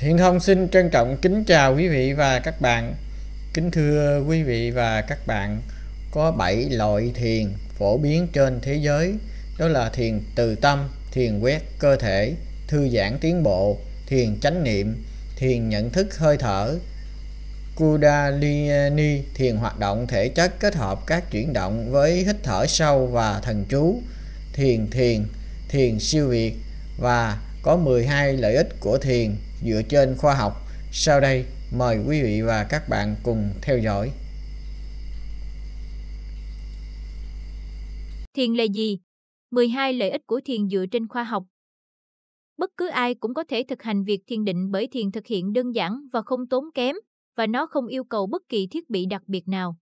Thiện Thông xin trân trọng kính chào quý vị và các bạn. Kính thưa quý vị và các bạn, có 7 loại thiền phổ biến trên thế giới, đó là thiền từ tâm, thiền quét cơ thể, thư giãn tiến bộ, thiền chánh niệm, thiền nhận thức hơi thở, kudalini thiền hoạt động thể chất kết hợp các chuyển động với hít thở sâu và thần chú, thiền thiền, thiền siêu việt và có 12 lợi ích của thiền dựa trên khoa học. Sau đây, mời quý vị và các bạn cùng theo dõi. Thiền là gì? 12 lợi ích của thiền dựa trên khoa học. Bất cứ ai cũng có thể thực hành việc thiền định bởi thiền thực hiện đơn giản và không tốn kém và nó không yêu cầu bất kỳ thiết bị đặc biệt nào.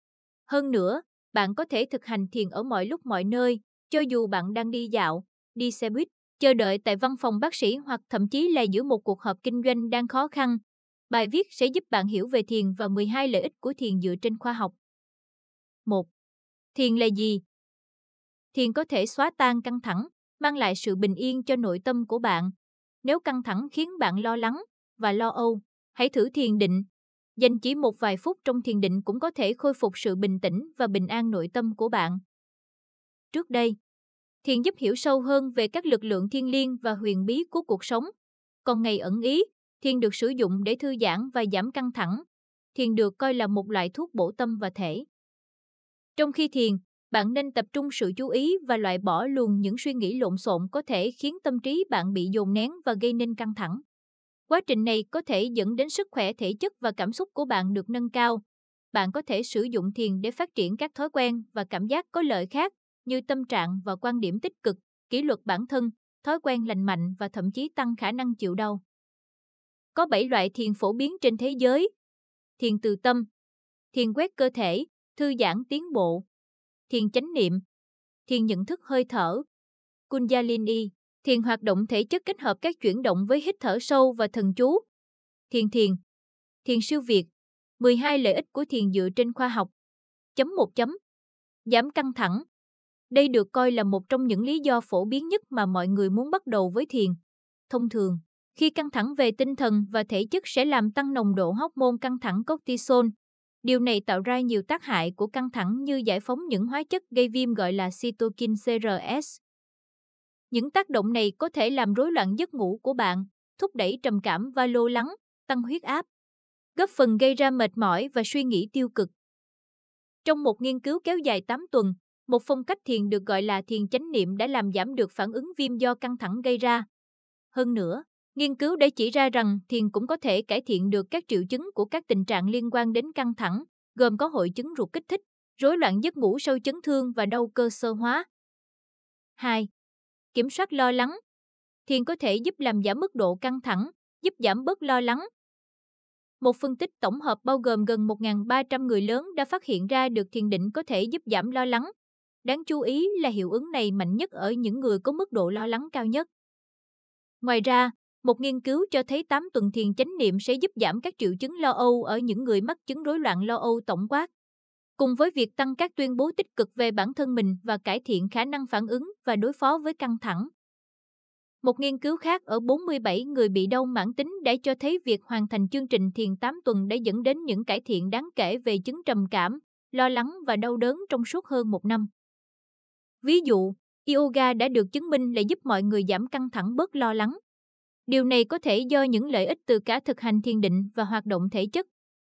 Hơn nữa, bạn có thể thực hành thiền ở mọi lúc mọi nơi, cho dù bạn đang đi dạo, đi xe buýt, chờ đợi tại văn phòng bác sĩ hoặc thậm chí là giữa một cuộc họp kinh doanh đang khó khăn. Bài viết sẽ giúp bạn hiểu về thiền và 12 lợi ích của thiền dựa trên khoa học. 1. Thiền là gì? Thiền có thể xóa tan căng thẳng, mang lại sự bình yên cho nội tâm của bạn. Nếu căng thẳng khiến bạn lo lắng và lo âu, hãy thử thiền định. Dành chỉ một vài phút trong thiền định cũng có thể khôi phục sự bình tĩnh và bình an nội tâm của bạn. Trước đây, thiền giúp hiểu sâu hơn về các lực lượng thiên liêng và huyền bí của cuộc sống. Còn ngày ẩn ý, thiền được sử dụng để thư giãn và giảm căng thẳng. Thiền được coi là một loại thuốc bổ tâm và thể. Trong khi thiền, bạn nên tập trung sự chú ý và loại bỏ luôn những suy nghĩ lộn xộn có thể khiến tâm trí bạn bị dồn nén và gây nên căng thẳng. Quá trình này có thể dẫn đến sức khỏe thể chất và cảm xúc của bạn được nâng cao. Bạn có thể sử dụng thiền để phát triển các thói quen và cảm giác có lợi khác như tâm trạng và quan điểm tích cực, kỷ luật bản thân, thói quen lành mạnh và thậm chí tăng khả năng chịu đau. Có 7 loại thiền phổ biến trên thế giới. Thiền từ tâm, thiền quét cơ thể, thư giãn tiến bộ, thiền chánh niệm, thiền nhận thức hơi thở, Kundalini, thiền hoạt động thể chất kết hợp các chuyển động với hít thở sâu và thần chú, thiền thiền, thiền siêu việt, 12 lợi ích của thiền dựa trên khoa học. Chấm một chấm. Giảm căng thẳng, đây được coi là một trong những lý do phổ biến nhất mà mọi người muốn bắt đầu với thiền. Thông thường, khi căng thẳng về tinh thần và thể chất sẽ làm tăng nồng độ hóc môn căng thẳng cortisol. Điều này tạo ra nhiều tác hại của căng thẳng như giải phóng những hóa chất gây viêm gọi là cytokine CRS. Những tác động này có thể làm rối loạn giấc ngủ của bạn, thúc đẩy trầm cảm và lo lắng, tăng huyết áp, góp phần gây ra mệt mỏi và suy nghĩ tiêu cực. Trong một nghiên cứu kéo dài 8 tuần, một phong cách thiền được gọi là thiền chánh niệm đã làm giảm được phản ứng viêm do căng thẳng gây ra. Hơn nữa, nghiên cứu đã chỉ ra rằng thiền cũng có thể cải thiện được các triệu chứng của các tình trạng liên quan đến căng thẳng, gồm có hội chứng ruột kích thích, rối loạn giấc ngủ sau chấn thương và đau cơ sơ hóa. 2. Kiểm soát lo lắng. Thiền có thể giúp làm giảm mức độ căng thẳng, giúp giảm bớt lo lắng. Một phân tích tổng hợp bao gồm gần 1.300 người lớn đã phát hiện ra được thiền định có thể giúp giảm lo lắng, Đáng chú ý là hiệu ứng này mạnh nhất ở những người có mức độ lo lắng cao nhất. Ngoài ra, một nghiên cứu cho thấy 8 tuần thiền chánh niệm sẽ giúp giảm các triệu chứng lo âu ở những người mắc chứng rối loạn lo âu tổng quát. Cùng với việc tăng các tuyên bố tích cực về bản thân mình và cải thiện khả năng phản ứng và đối phó với căng thẳng. Một nghiên cứu khác ở 47 người bị đau mãn tính đã cho thấy việc hoàn thành chương trình thiền 8 tuần đã dẫn đến những cải thiện đáng kể về chứng trầm cảm, lo lắng và đau đớn trong suốt hơn một năm. Ví dụ, yoga đã được chứng minh là giúp mọi người giảm căng thẳng bớt lo lắng. Điều này có thể do những lợi ích từ cả thực hành thiền định và hoạt động thể chất.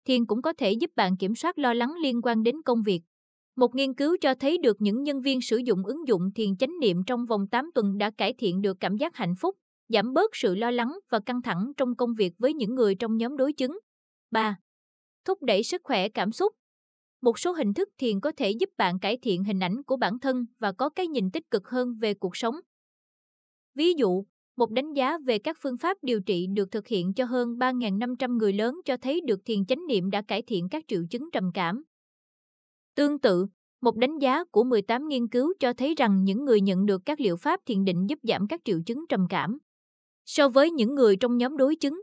Thiền cũng có thể giúp bạn kiểm soát lo lắng liên quan đến công việc. Một nghiên cứu cho thấy được những nhân viên sử dụng ứng dụng thiền chánh niệm trong vòng 8 tuần đã cải thiện được cảm giác hạnh phúc, giảm bớt sự lo lắng và căng thẳng trong công việc với những người trong nhóm đối chứng. 3. Thúc đẩy sức khỏe cảm xúc một số hình thức thiền có thể giúp bạn cải thiện hình ảnh của bản thân và có cái nhìn tích cực hơn về cuộc sống. Ví dụ, một đánh giá về các phương pháp điều trị được thực hiện cho hơn 3.500 người lớn cho thấy được thiền chánh niệm đã cải thiện các triệu chứng trầm cảm. Tương tự, một đánh giá của 18 nghiên cứu cho thấy rằng những người nhận được các liệu pháp thiền định giúp giảm các triệu chứng trầm cảm. So với những người trong nhóm đối chứng,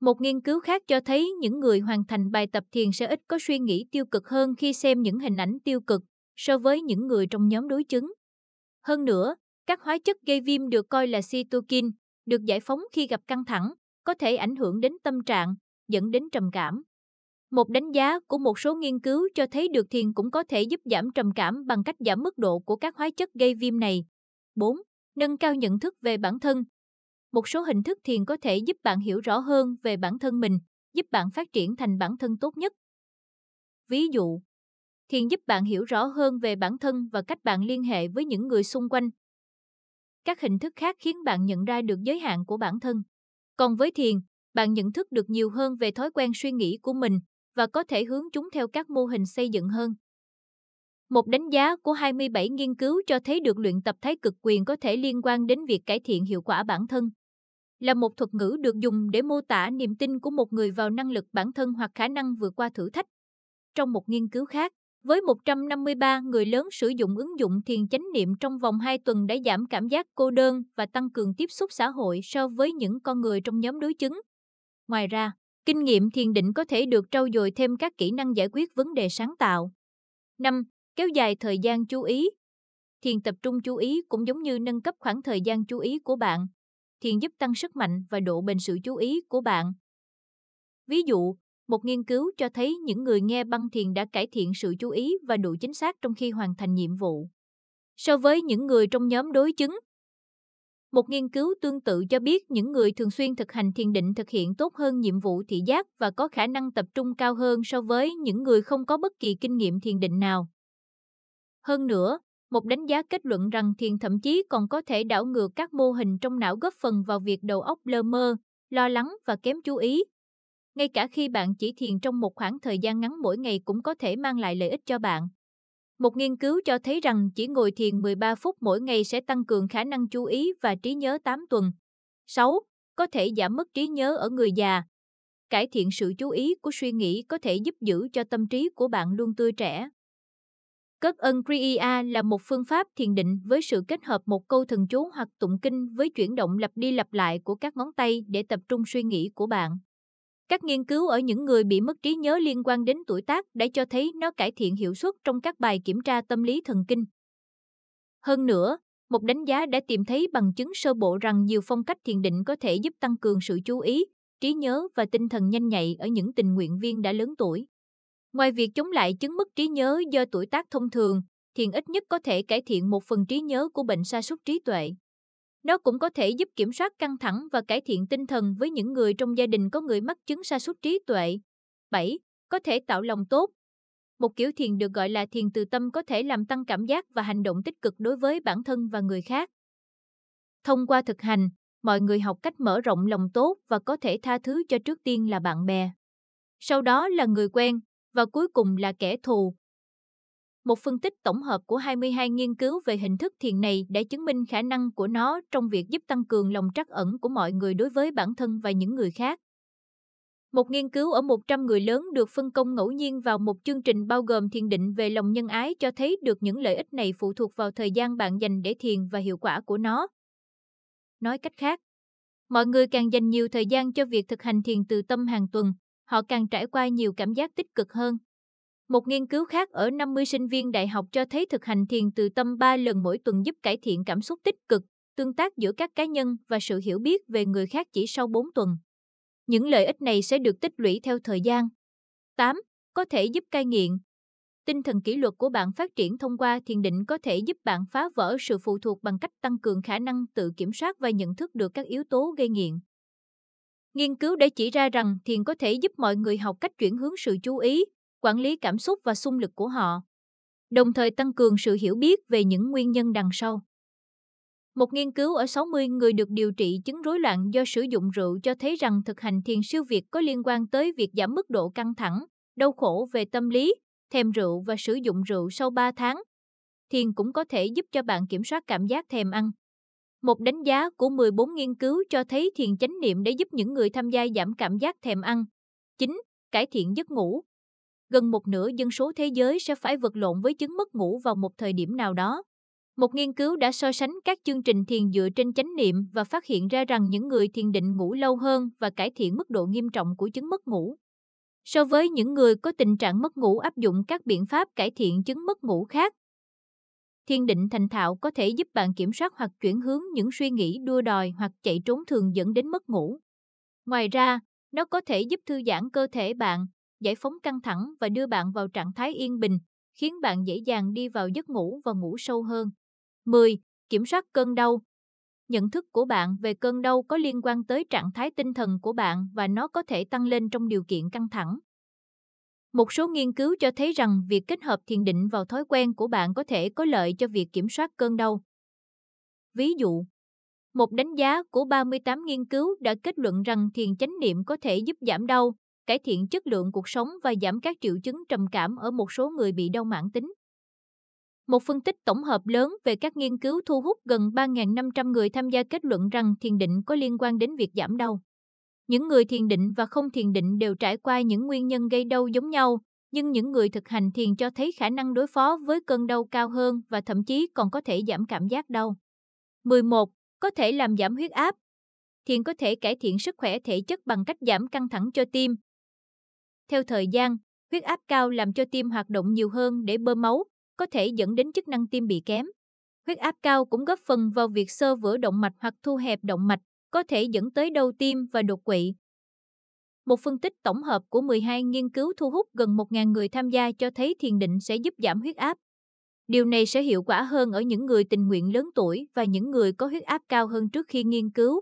một nghiên cứu khác cho thấy những người hoàn thành bài tập thiền sẽ ít có suy nghĩ tiêu cực hơn khi xem những hình ảnh tiêu cực so với những người trong nhóm đối chứng. Hơn nữa, các hóa chất gây viêm được coi là cytokine, được giải phóng khi gặp căng thẳng, có thể ảnh hưởng đến tâm trạng, dẫn đến trầm cảm. Một đánh giá của một số nghiên cứu cho thấy được thiền cũng có thể giúp giảm trầm cảm bằng cách giảm mức độ của các hóa chất gây viêm này. 4. Nâng cao nhận thức về bản thân, một số hình thức thiền có thể giúp bạn hiểu rõ hơn về bản thân mình, giúp bạn phát triển thành bản thân tốt nhất. Ví dụ, thiền giúp bạn hiểu rõ hơn về bản thân và cách bạn liên hệ với những người xung quanh. Các hình thức khác khiến bạn nhận ra được giới hạn của bản thân. Còn với thiền, bạn nhận thức được nhiều hơn về thói quen suy nghĩ của mình và có thể hướng chúng theo các mô hình xây dựng hơn. Một đánh giá của 27 nghiên cứu cho thấy được luyện tập thái cực quyền có thể liên quan đến việc cải thiện hiệu quả bản thân là một thuật ngữ được dùng để mô tả niềm tin của một người vào năng lực bản thân hoặc khả năng vượt qua thử thách. Trong một nghiên cứu khác, với 153 người lớn sử dụng ứng dụng thiền chánh niệm trong vòng 2 tuần đã giảm cảm giác cô đơn và tăng cường tiếp xúc xã hội so với những con người trong nhóm đối chứng. Ngoài ra, kinh nghiệm thiền định có thể được trau dồi thêm các kỹ năng giải quyết vấn đề sáng tạo. 5. Kéo dài thời gian chú ý Thiền tập trung chú ý cũng giống như nâng cấp khoảng thời gian chú ý của bạn thiền giúp tăng sức mạnh và độ bền sự chú ý của bạn. Ví dụ, một nghiên cứu cho thấy những người nghe băng thiền đã cải thiện sự chú ý và độ chính xác trong khi hoàn thành nhiệm vụ. So với những người trong nhóm đối chứng, một nghiên cứu tương tự cho biết những người thường xuyên thực hành thiền định thực hiện tốt hơn nhiệm vụ thị giác và có khả năng tập trung cao hơn so với những người không có bất kỳ kinh nghiệm thiền định nào. Hơn nữa, một đánh giá kết luận rằng thiền thậm chí còn có thể đảo ngược các mô hình trong não góp phần vào việc đầu óc lơ mơ, lo lắng và kém chú ý. Ngay cả khi bạn chỉ thiền trong một khoảng thời gian ngắn mỗi ngày cũng có thể mang lại lợi ích cho bạn. Một nghiên cứu cho thấy rằng chỉ ngồi thiền 13 phút mỗi ngày sẽ tăng cường khả năng chú ý và trí nhớ 8 tuần. 6. Có thể giảm mất trí nhớ ở người già. Cải thiện sự chú ý của suy nghĩ có thể giúp giữ cho tâm trí của bạn luôn tươi trẻ Cất ân Kriya là một phương pháp thiền định với sự kết hợp một câu thần chú hoặc tụng kinh với chuyển động lặp đi lặp lại của các ngón tay để tập trung suy nghĩ của bạn. Các nghiên cứu ở những người bị mất trí nhớ liên quan đến tuổi tác đã cho thấy nó cải thiện hiệu suất trong các bài kiểm tra tâm lý thần kinh. Hơn nữa, một đánh giá đã tìm thấy bằng chứng sơ bộ rằng nhiều phong cách thiền định có thể giúp tăng cường sự chú ý, trí nhớ và tinh thần nhanh nhạy ở những tình nguyện viên đã lớn tuổi. Ngoài việc chống lại chứng mất trí nhớ do tuổi tác thông thường, thiền ít nhất có thể cải thiện một phần trí nhớ của bệnh sa sút trí tuệ. Nó cũng có thể giúp kiểm soát căng thẳng và cải thiện tinh thần với những người trong gia đình có người mắc chứng sa sút trí tuệ. 7. Có thể tạo lòng tốt. Một kiểu thiền được gọi là thiền từ tâm có thể làm tăng cảm giác và hành động tích cực đối với bản thân và người khác. Thông qua thực hành, mọi người học cách mở rộng lòng tốt và có thể tha thứ cho trước tiên là bạn bè. Sau đó là người quen, và cuối cùng là kẻ thù. Một phân tích tổng hợp của 22 nghiên cứu về hình thức thiền này đã chứng minh khả năng của nó trong việc giúp tăng cường lòng trắc ẩn của mọi người đối với bản thân và những người khác. Một nghiên cứu ở 100 người lớn được phân công ngẫu nhiên vào một chương trình bao gồm thiền định về lòng nhân ái cho thấy được những lợi ích này phụ thuộc vào thời gian bạn dành để thiền và hiệu quả của nó. Nói cách khác, mọi người càng dành nhiều thời gian cho việc thực hành thiền từ tâm hàng tuần, họ càng trải qua nhiều cảm giác tích cực hơn. Một nghiên cứu khác ở 50 sinh viên đại học cho thấy thực hành thiền từ tâm 3 lần mỗi tuần giúp cải thiện cảm xúc tích cực, tương tác giữa các cá nhân và sự hiểu biết về người khác chỉ sau 4 tuần. Những lợi ích này sẽ được tích lũy theo thời gian. 8. Có thể giúp cai nghiện. Tinh thần kỷ luật của bạn phát triển thông qua thiền định có thể giúp bạn phá vỡ sự phụ thuộc bằng cách tăng cường khả năng tự kiểm soát và nhận thức được các yếu tố gây nghiện. Nghiên cứu đã chỉ ra rằng thiền có thể giúp mọi người học cách chuyển hướng sự chú ý, quản lý cảm xúc và xung lực của họ, đồng thời tăng cường sự hiểu biết về những nguyên nhân đằng sau. Một nghiên cứu ở 60 người được điều trị chứng rối loạn do sử dụng rượu cho thấy rằng thực hành thiền siêu việt có liên quan tới việc giảm mức độ căng thẳng, đau khổ về tâm lý, thèm rượu và sử dụng rượu sau 3 tháng. Thiền cũng có thể giúp cho bạn kiểm soát cảm giác thèm ăn, một đánh giá của 14 nghiên cứu cho thấy thiền chánh niệm để giúp những người tham gia giảm cảm giác thèm ăn. 9. Cải thiện giấc ngủ. Gần một nửa dân số thế giới sẽ phải vật lộn với chứng mất ngủ vào một thời điểm nào đó. Một nghiên cứu đã so sánh các chương trình thiền dựa trên chánh niệm và phát hiện ra rằng những người thiền định ngủ lâu hơn và cải thiện mức độ nghiêm trọng của chứng mất ngủ. So với những người có tình trạng mất ngủ áp dụng các biện pháp cải thiện chứng mất ngủ khác, Thiền định thành thạo có thể giúp bạn kiểm soát hoặc chuyển hướng những suy nghĩ đua đòi hoặc chạy trốn thường dẫn đến mất ngủ. Ngoài ra, nó có thể giúp thư giãn cơ thể bạn, giải phóng căng thẳng và đưa bạn vào trạng thái yên bình, khiến bạn dễ dàng đi vào giấc ngủ và ngủ sâu hơn. 10. Kiểm soát cơn đau Nhận thức của bạn về cơn đau có liên quan tới trạng thái tinh thần của bạn và nó có thể tăng lên trong điều kiện căng thẳng. Một số nghiên cứu cho thấy rằng việc kết hợp thiền định vào thói quen của bạn có thể có lợi cho việc kiểm soát cơn đau. Ví dụ, một đánh giá của 38 nghiên cứu đã kết luận rằng thiền chánh niệm có thể giúp giảm đau, cải thiện chất lượng cuộc sống và giảm các triệu chứng trầm cảm ở một số người bị đau mãn tính. Một phân tích tổng hợp lớn về các nghiên cứu thu hút gần 3.500 người tham gia kết luận rằng thiền định có liên quan đến việc giảm đau. Những người thiền định và không thiền định đều trải qua những nguyên nhân gây đau giống nhau, nhưng những người thực hành thiền cho thấy khả năng đối phó với cơn đau cao hơn và thậm chí còn có thể giảm cảm giác đau. 11. Có thể làm giảm huyết áp. Thiền có thể cải thiện sức khỏe thể chất bằng cách giảm căng thẳng cho tim. Theo thời gian, huyết áp cao làm cho tim hoạt động nhiều hơn để bơm máu, có thể dẫn đến chức năng tim bị kém. Huyết áp cao cũng góp phần vào việc xơ vữa động mạch hoặc thu hẹp động mạch, có thể dẫn tới đau tim và đột quỵ. Một phân tích tổng hợp của 12 nghiên cứu thu hút gần 1.000 người tham gia cho thấy thiền định sẽ giúp giảm huyết áp. Điều này sẽ hiệu quả hơn ở những người tình nguyện lớn tuổi và những người có huyết áp cao hơn trước khi nghiên cứu.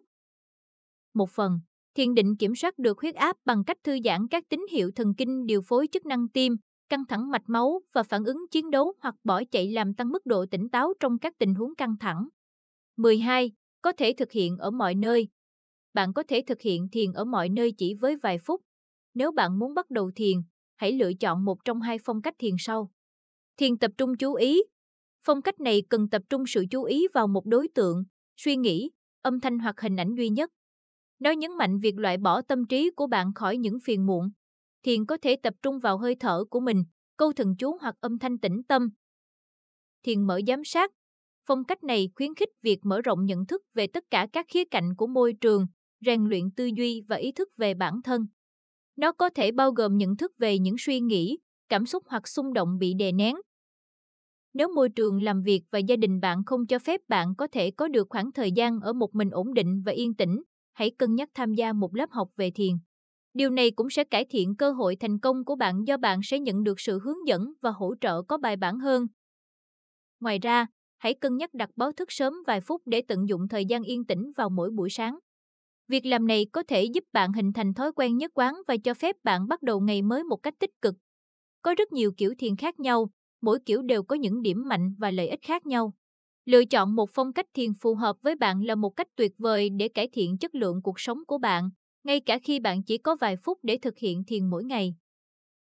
Một phần, thiền định kiểm soát được huyết áp bằng cách thư giãn các tín hiệu thần kinh điều phối chức năng tim, căng thẳng mạch máu và phản ứng chiến đấu hoặc bỏ chạy làm tăng mức độ tỉnh táo trong các tình huống căng thẳng. 12 có thể thực hiện ở mọi nơi. Bạn có thể thực hiện thiền ở mọi nơi chỉ với vài phút. Nếu bạn muốn bắt đầu thiền, hãy lựa chọn một trong hai phong cách thiền sau. Thiền tập trung chú ý. Phong cách này cần tập trung sự chú ý vào một đối tượng, suy nghĩ, âm thanh hoặc hình ảnh duy nhất. Nó nhấn mạnh việc loại bỏ tâm trí của bạn khỏi những phiền muộn. Thiền có thể tập trung vào hơi thở của mình, câu thần chú hoặc âm thanh tĩnh tâm. Thiền mở giám sát, Phong cách này khuyến khích việc mở rộng nhận thức về tất cả các khía cạnh của môi trường, rèn luyện tư duy và ý thức về bản thân. Nó có thể bao gồm nhận thức về những suy nghĩ, cảm xúc hoặc xung động bị đè nén. Nếu môi trường làm việc và gia đình bạn không cho phép bạn có thể có được khoảng thời gian ở một mình ổn định và yên tĩnh, hãy cân nhắc tham gia một lớp học về thiền. Điều này cũng sẽ cải thiện cơ hội thành công của bạn do bạn sẽ nhận được sự hướng dẫn và hỗ trợ có bài bản hơn. Ngoài ra, hãy cân nhắc đặt báo thức sớm vài phút để tận dụng thời gian yên tĩnh vào mỗi buổi sáng. Việc làm này có thể giúp bạn hình thành thói quen nhất quán và cho phép bạn bắt đầu ngày mới một cách tích cực. Có rất nhiều kiểu thiền khác nhau, mỗi kiểu đều có những điểm mạnh và lợi ích khác nhau. Lựa chọn một phong cách thiền phù hợp với bạn là một cách tuyệt vời để cải thiện chất lượng cuộc sống của bạn, ngay cả khi bạn chỉ có vài phút để thực hiện thiền mỗi ngày.